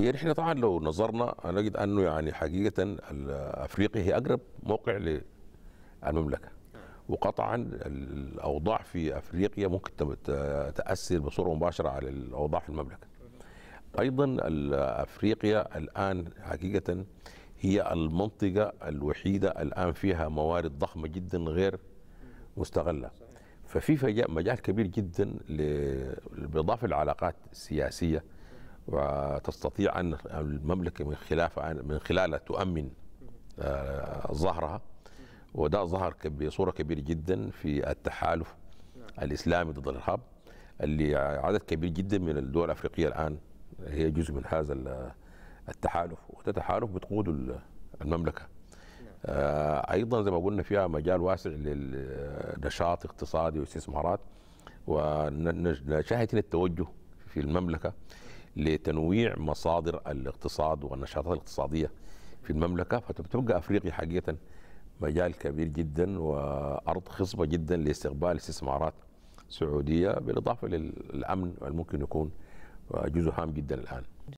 هي نحن طبعا لو نظرنا نجد انه يعني حقيقه افريقيا هي اقرب موقع للمملكه وقطعا الاوضاع في افريقيا ممكن تاثر بصوره مباشره على الاوضاع في المملكه. ايضا افريقيا الان حقيقه هي المنطقه الوحيده الان فيها موارد ضخمه جدا غير مستغله. ففي مجال كبير جدا بالاضافه للعلاقات السياسيه وتستطيع أن المملكة من خلافها من خلالها تؤمن آه، ظهرها وده ظهر بصورة كبيرة جدا في التحالف نعم. الإسلامي ضد الإرهاب اللي عدد كبير جدا من الدول الأفريقية الآن هي جزء من هذا التحالف وده تحالف بتقود المملكة نعم. آه، أيضا زي ما قلنا فيها مجال واسع للنشاط اقتصادي واستثمارات ونشاهد التوجه في المملكة لتنويع مصادر الاقتصاد والنشاطات الاقتصادية في المملكة فتبقى أفريقيا حقيقة مجال كبير جدا وأرض خصبة جدا لاستقبال استثمارات سعودية بالإضافة للأمن الممكن يكون جزء هام جدا الآن